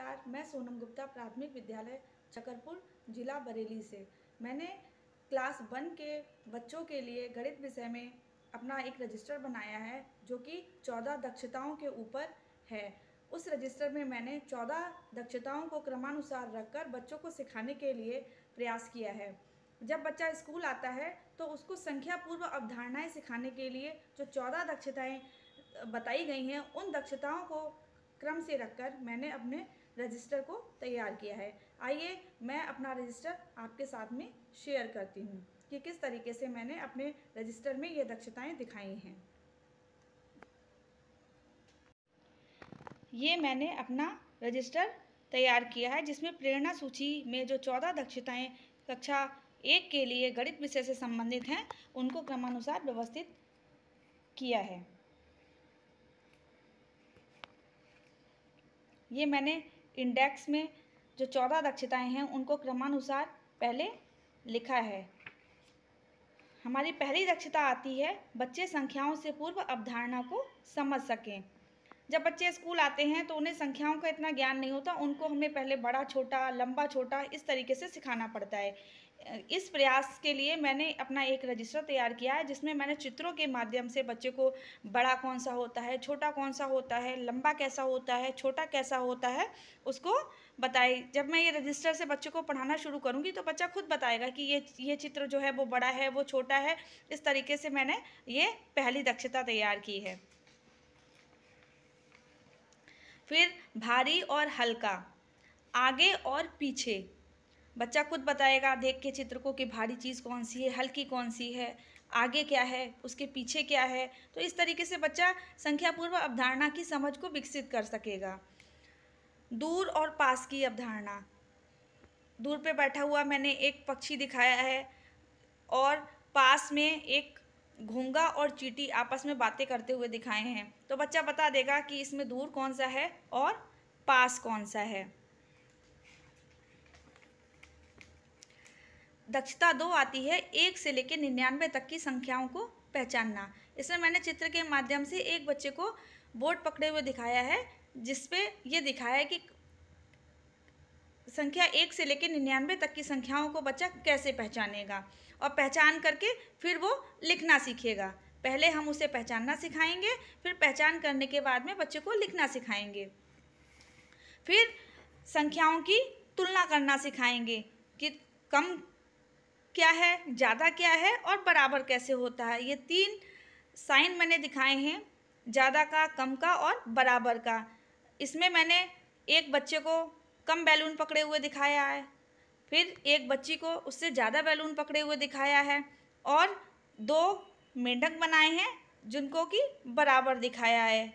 नमस्कार मैं सोनम गुप्ता प्राथमिक विद्यालय चकरपुर जिला बरेली से मैंने क्लास वन के बच्चों के लिए गणित विषय में अपना एक रजिस्टर बनाया है जो कि चौदह दक्षताओं के ऊपर है उस रजिस्टर में मैंने चौदह दक्षताओं को क्रमानुसार रखकर बच्चों को सिखाने के लिए प्रयास किया है जब बच्चा स्कूल आता है तो उसको संख्या पूर्व अवधारणाएँ सिखाने के लिए जो चौदह दक्षताएँ बताई गई हैं उन दक्षताओं को क्रम से रखकर मैंने अपने रजिस्टर को तैयार किया है आइए मैं अपना रजिस्टर आपके साथ में शेयर करती हूँ कि किस तरीके से मैंने अपने रजिस्टर में ये दक्षताएँ दिखाई हैं ये मैंने अपना रजिस्टर तैयार किया है जिसमें प्रेरणा सूची में जो चौदह दक्षताएं कक्षा एक के लिए गणित विषय से संबंधित हैं उनको क्रमानुसार व्यवस्थित किया है ये मैंने इंडेक्स में जो चौदह दक्षताएं हैं उनको क्रमानुसार पहले लिखा है हमारी पहली दक्षता आती है बच्चे संख्याओं से पूर्व अवधारणा को समझ सकें जब बच्चे स्कूल आते हैं तो उन्हें संख्याओं का इतना ज्ञान नहीं होता उनको हमें पहले बड़ा छोटा लंबा छोटा इस तरीके से सिखाना पड़ता है इस प्रयास के लिए मैंने अपना एक रजिस्टर तैयार किया है जिसमें मैंने चित्रों के माध्यम से बच्चे को बड़ा कौन सा होता है छोटा कौन सा होता है लंबा कैसा होता है छोटा कैसा होता है उसको बताए जब मैं ये रजिस्टर से बच्चे को पढ़ाना शुरू करूँगी तो बच्चा खुद बताएगा कि ये ये चित्र जो है वो बड़ा है वो छोटा है इस तरीके से मैंने ये पहली दक्षता तैयार की है फिर भारी और हल्का आगे और पीछे बच्चा खुद बताएगा देख के चित्र को कि भारी चीज़ कौन सी है हल्की कौन सी है आगे क्या है उसके पीछे क्या है तो इस तरीके से बच्चा संख्यापूर्व अवधारणा की समझ को विकसित कर सकेगा दूर और पास की अवधारणा दूर पे बैठा हुआ मैंने एक पक्षी दिखाया है और पास में एक घोंगा और चीटी आपस में बातें करते हुए दिखाए हैं तो बच्चा बता देगा कि इसमें दूर कौन सा है और पास कौन सा है दक्षता दो आती है एक से लेकर निन्यानवे तक की संख्याओं को पहचानना इसमें मैंने चित्र के माध्यम से एक बच्चे को बोर्ड पकड़े हुए दिखाया है जिसपे ये दिखाया है कि संख्या एक से लेकर निन्यानवे तक की संख्याओं को बच्चा कैसे पहचानेगा और पहचान करके फिर वो लिखना सीखेगा पहले हम उसे पहचानना सिखाएंगे फिर पहचान करने के बाद में बच्चे को लिखना सिखाएंगे फिर संख्याओं की तुलना करना सिखाएंगे कि कम क्या है ज़्यादा क्या है और बराबर कैसे होता है ये तीन साइन मैंने दिखाए हैं ज़्यादा का कम का और बराबर का इसमें मैंने एक बच्चे को कम बैलून पकड़े हुए दिखाया है फिर एक बच्ची को उससे ज़्यादा बैलून पकड़े हुए दिखाया है और दो मेंढक बनाए हैं जिनको कि बराबर दिखाया है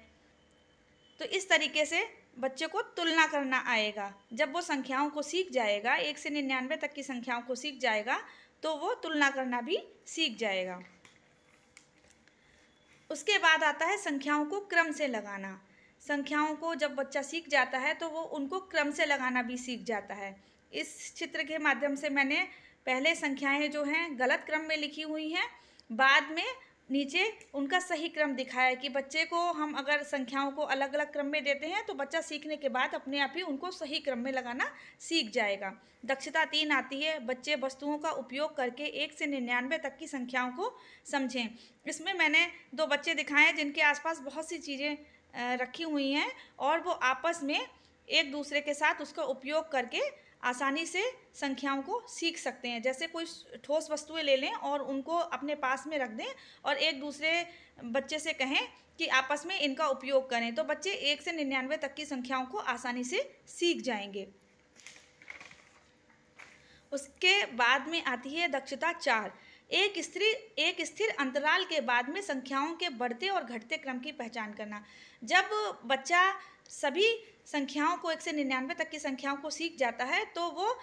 तो इस तरीके से बच्चे को तुलना करना आएगा जब वो संख्याओं को सीख जाएगा एक से निन्यानवे तक की संख्याओं को सीख जाएगा तो वो तुलना करना भी सीख जाएगा उसके बाद आता है संख्याओं को क्रम से लगाना संख्याओं को जब बच्चा सीख जाता है तो वो उनको क्रम से लगाना भी सीख जाता है इस चित्र के माध्यम से मैंने पहले संख्याएं जो हैं गलत क्रम में लिखी हुई हैं बाद में नीचे उनका सही क्रम दिखाया है कि बच्चे को हम अगर संख्याओं को अलग अलग क्रम में देते हैं तो बच्चा सीखने के बाद अपने आप ही उनको सही क्रम में लगाना सीख जाएगा दक्षता तीन आती है बच्चे वस्तुओं का उपयोग करके एक से निन्यानवे तक की संख्याओं को समझें इसमें मैंने दो बच्चे दिखाए हैं जिनके आसपास बहुत सी चीज़ें रखी हुई हैं और वो आपस में एक दूसरे के साथ उसका उपयोग करके आसानी से संख्याओं को सीख सकते हैं जैसे कोई ठोस वस्तुएं ले लें और उनको अपने पास में रख दें और एक दूसरे बच्चे से कहें कि आपस में इनका उपयोग करें तो बच्चे एक से निन्यानवे तक की संख्याओं को आसानी से सीख जाएंगे उसके बाद में आती है दक्षता चार एक स्त्री एक स्थिर अंतराल के बाद में संख्याओं के बढ़ते और घटते क्रम की पहचान करना जब बच्चा सभी संख्याओं को एक से निन्यानवे तक की संख्याओं को सीख जाता है तो वो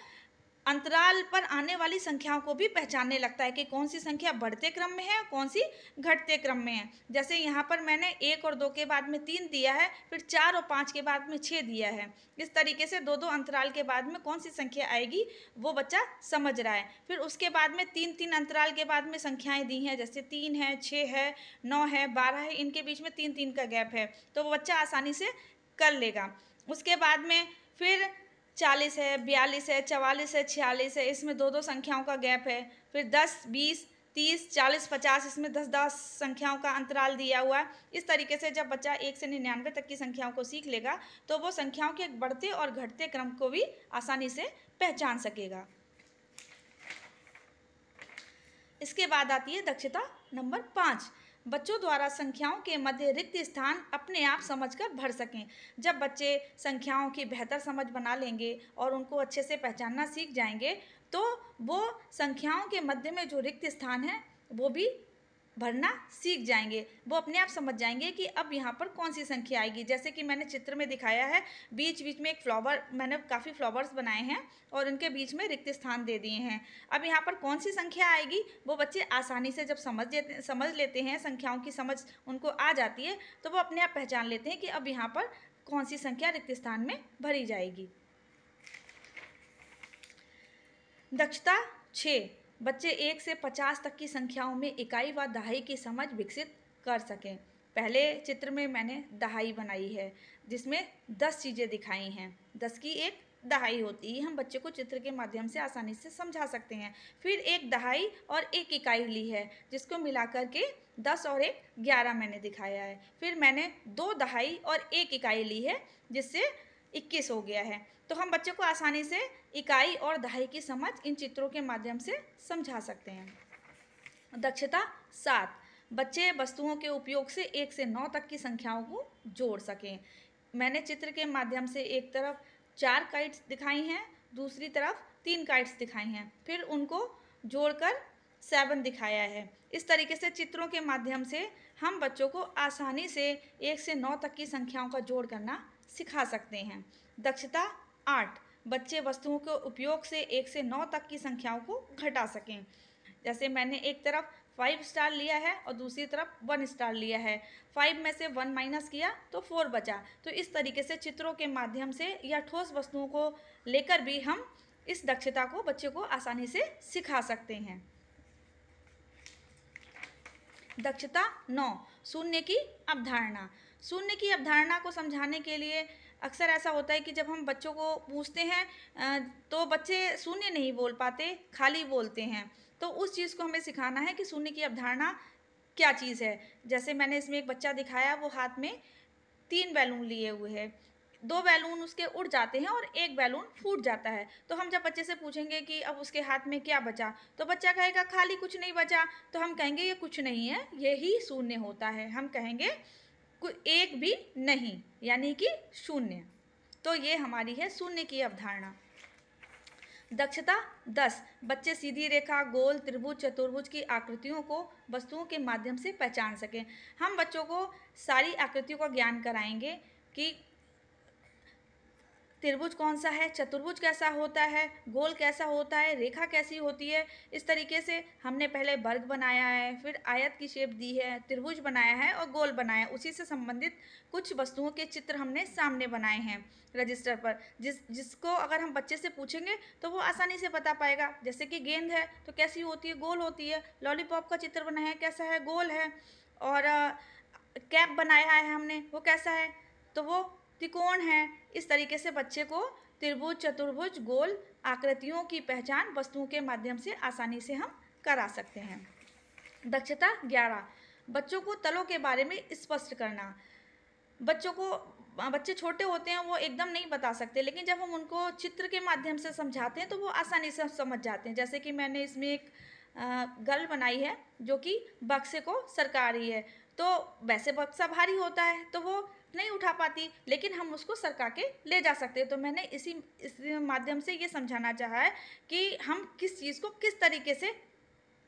अंतराल पर आने वाली संख्याओं को भी पहचानने लगता है कि कौन सी संख्या बढ़ते क्रम में है और कौन सी घटते क्रम में है जैसे यहाँ पर मैंने एक और दो के बाद में तीन दिया है फिर चार और पाँच के बाद में छः दिया है इस तरीके से दो दो अंतराल के बाद में कौन सी संख्या आएगी वो बच्चा समझ रहा है फिर उसके बाद में तीन तीन अंतराल के बाद में संख्याएँ दी हैं जैसे तीन है छः है नौ है बारह है इनके बीच में तीन तीन का गैप है तो वो बच्चा आसानी से कर लेगा उसके बाद में फिर चालीस है बयालीस है चवालीस है छियालीस है इसमें दो दो संख्याओं का गैप है फिर दस बीस तीस चालीस पचास इसमें दस दस संख्याओं का अंतराल दिया हुआ है इस तरीके से जब बच्चा एक से निन्यानवे तक की संख्याओं को सीख लेगा तो वो संख्याओं के बढ़ते और घटते क्रम को भी आसानी से पहचान सकेगा इसके बाद आती है दक्षता नंबर पाँच बच्चों द्वारा संख्याओं के मध्य रिक्त स्थान अपने आप समझकर भर सकें जब बच्चे संख्याओं की बेहतर समझ बना लेंगे और उनको अच्छे से पहचानना सीख जाएंगे तो वो संख्याओं के मध्य में जो रिक्त स्थान है वो भी भरना सीख जाएंगे वो अपने आप समझ जाएंगे कि अब यहाँ पर कौन सी संख्या आएगी जैसे कि मैंने चित्र में दिखाया है बीच बीच में एक फ्लावर मैंने काफ़ी फ्लावर्स बनाए हैं और उनके बीच में रिक्त स्थान दे दिए हैं अब यहाँ पर कौन सी संख्या आएगी वो बच्चे आसानी से जब समझ देते समझ लेते हैं संख्याओं की समझ उनको आ जाती है तो वो अपने आप पहचान लेते हैं कि अब यहाँ पर कौन सी संख्या रिक्त स्थान में भरी जाएगी दक्षता छः बच्चे एक से पचास तक की संख्याओं में इकाई व दहाई की समझ विकसित कर सकें पहले चित्र में मैंने दहाई बनाई है जिसमें दस चीज़ें दिखाई हैं दस की एक दहाई होती है हम बच्चे को चित्र के माध्यम से आसानी से समझा सकते हैं फिर एक दहाई और एक इकाई ली है जिसको मिला कर के दस और एक ग्यारह मैंने दिखाया है फिर मैंने दो दहाई और एक इकाई ली है जिससे इक्कीस हो गया है तो हम बच्चों को आसानी से इकाई और दहाई की समझ इन चित्रों के माध्यम से समझा सकते हैं दक्षता सात बच्चे वस्तुओं के उपयोग से एक से नौ तक की संख्याओं को जोड़ सकें मैंने चित्र के माध्यम से एक तरफ चार काइट्स दिखाई हैं दूसरी तरफ तीन काइट्स दिखाई हैं फिर उनको जोड़कर सेवन दिखाया है इस तरीके से चित्रों के माध्यम से हम बच्चों को आसानी से एक से नौ तक की संख्याओं का जोड़ करना सिखा सकते हैं दक्षता आठ बच्चे वस्तुओं के उपयोग से एक से नौ तक की संख्याओं को घटा सकें जैसे मैंने एक तरफ फाइव स्टार लिया है और दूसरी तरफ वन स्टार लिया है फाइव में से वन माइनस किया तो फोर बचा तो इस तरीके से चित्रों के माध्यम से या ठोस वस्तुओं को लेकर भी हम इस दक्षता को बच्चे को आसानी से सिखा सकते हैं दक्षता नौ शून्य की अवधारणा शून्य की अवधारणा को समझाने के लिए अक्सर ऐसा होता है कि जब हम बच्चों को पूछते हैं तो बच्चे शून्य नहीं बोल पाते खाली बोलते हैं तो उस चीज़ को हमें सिखाना है कि शून्य की अवधारणा क्या चीज़ है जैसे मैंने इसमें एक बच्चा दिखाया वो हाथ में तीन बैलून लिए हुए है दो बैलून उसके उड़ जाते हैं और एक बैलून फूट जाता है तो हम जब बच्चे से पूछेंगे कि अब उसके हाथ में क्या बचा तो बच्चा कहेगा खाली कुछ नहीं बचा तो हम कहेंगे ये कुछ नहीं है ये ही शून्य होता है हम कहेंगे एक भी नहीं यानी कि शून्य तो ये हमारी है शून्य की अवधारणा दक्षता दस बच्चे सीधी रेखा गोल त्रिभुज चतुर्भुज की आकृतियों को वस्तुओं के माध्यम से पहचान सकें हम बच्चों को सारी आकृतियों का ज्ञान कराएंगे कि त्रिभुज कौन सा है चतुर्भुज कैसा होता है गोल कैसा होता है रेखा कैसी होती है इस तरीके से हमने पहले वर्ग बनाया है फिर आयत की शेप दी है त्रिभुज बनाया है और गोल बनाया है उसी से संबंधित कुछ वस्तुओं के चित्र हमने सामने बनाए हैं रजिस्टर पर जिस जिसको अगर हम बच्चे से पूछेंगे तो वो आसानी से बता पाएगा जैसे कि गेंद है तो कैसी होती है गोल होती है लॉलीपॉप का चित्र बनाया है कैसा है गोल है और कैप बनाया है हमने वो कैसा है तो वो त्रिकोण है इस तरीके से बच्चे को त्रिभुज चतुर्भुज गोल आकृतियों की पहचान वस्तुओं के माध्यम से आसानी से हम करा सकते हैं दक्षता ग्यारह बच्चों को तलों के बारे में स्पष्ट करना बच्चों को बच्चे छोटे होते हैं वो एकदम नहीं बता सकते लेकिन जब हम उनको चित्र के माध्यम से समझाते हैं तो वो आसानी से समझ जाते हैं जैसे कि मैंने इसमें एक गल बनाई है जो कि बक्से को सरकारी है तो वैसे बक्सा भारी होता है तो वो नहीं उठा पाती लेकिन हम उसको सरका के ले जा सकते हैं तो मैंने इसी इस माध्यम से ये समझाना चाहा है कि हम किस चीज़ को किस तरीके से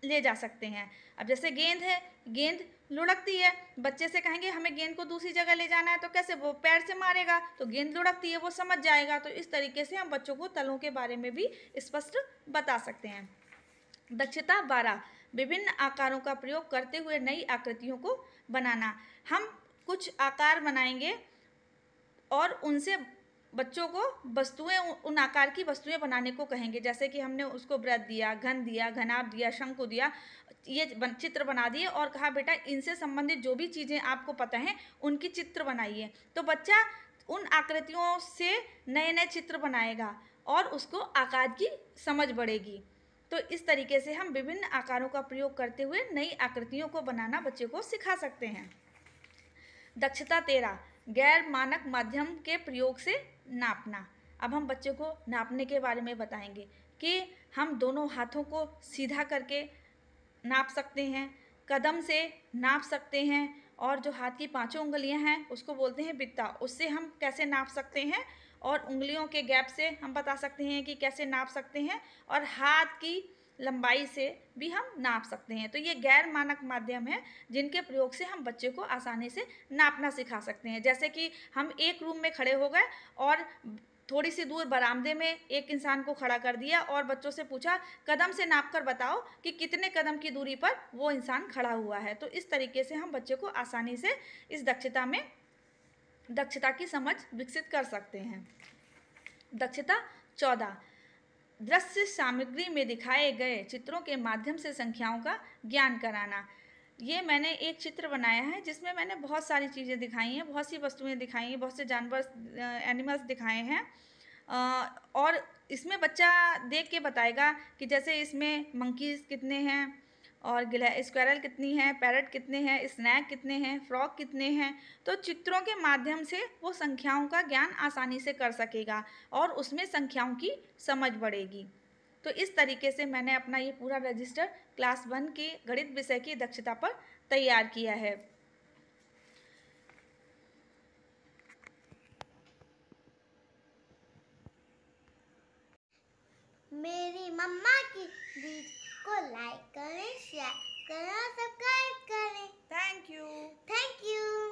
ले जा सकते हैं अब जैसे गेंद है गेंद लुढ़कती है बच्चे से कहेंगे हमें गेंद को दूसरी जगह ले जाना है तो कैसे वो पैर से मारेगा तो गेंद लुढ़कती है वो समझ जाएगा तो इस तरीके से हम बच्चों को तलों के बारे में भी स्पष्ट बता सकते हैं दक्षता बारह विभिन्न आकारों का प्रयोग करते हुए नई आकृतियों को बनाना हम कुछ आकार बनाएंगे और उनसे बच्चों को वस्तुएं उन आकार की वस्तुएं बनाने को कहेंगे जैसे कि हमने उसको व्रत दिया घन दिया घनाभ दिया शंकु दिया ये बन, चित्र बना दिए और कहा बेटा इनसे संबंधित जो भी चीज़ें आपको पता हैं उनकी चित्र बनाइए तो बच्चा उन आकृतियों से नए नए चित्र बनाएगा और उसको आकार की समझ बढ़ेगी तो इस तरीके से हम विभिन्न आकारों का प्रयोग करते हुए नई आकृतियों को बनाना बच्चे को सिखा सकते हैं दक्षता तेरह गैर मानक माध्यम के प्रयोग से नापना अब हम बच्चे को नापने के बारे में बताएंगे कि हम दोनों हाथों को सीधा करके नाप सकते हैं कदम से नाप सकते हैं और जो हाथ की पांचों उंगलियां हैं उसको बोलते हैं बित्ता उससे हम कैसे नाप सकते हैं और उंगलियों के गैप से हम बता सकते हैं कि कैसे नाप सकते हैं और हाथ की लंबाई से भी हम नाप सकते हैं तो ये गैर मानक माध्यम है जिनके प्रयोग से हम बच्चे को आसानी से नापना सिखा सकते हैं जैसे कि हम एक रूम में खड़े हो गए और थोड़ी सी दूर बरामदे में एक इंसान को खड़ा कर दिया और बच्चों से पूछा कदम से नाप कर बताओ कि कितने कदम की दूरी पर वो इंसान खड़ा हुआ है तो इस तरीके से हम बच्चे को आसानी से इस दक्षता में दक्षता की समझ विकसित कर सकते हैं दक्षता चौदह दृश्य सामग्री में दिखाए गए चित्रों के माध्यम से संख्याओं का ज्ञान कराना ये मैंने एक चित्र बनाया है जिसमें मैंने बहुत सारी चीज़ें दिखाई हैं बहुत सी वस्तुएं दिखाई हैं बहुत से जानवर एनिमल्स दिखाए हैं और इसमें बच्चा देख के बताएगा कि जैसे इसमें मंकीज़ कितने हैं और गिला स्क्वायरल कितनी है पैरट कितने हैं स्नैक कितने हैं फ्रॉक कितने हैं तो चित्रों के माध्यम से वो संख्याओं का ज्ञान आसानी से कर सकेगा और उसमें संख्याओं की समझ बढ़ेगी तो इस तरीके से मैंने अपना ये पूरा रजिस्टर क्लास वन के गणित विषय की दक्षता पर तैयार किया है मेरी मम्मा की को लाइक करें शेयर करें और सब्सक्राइब करें थैंक यू थैंक यू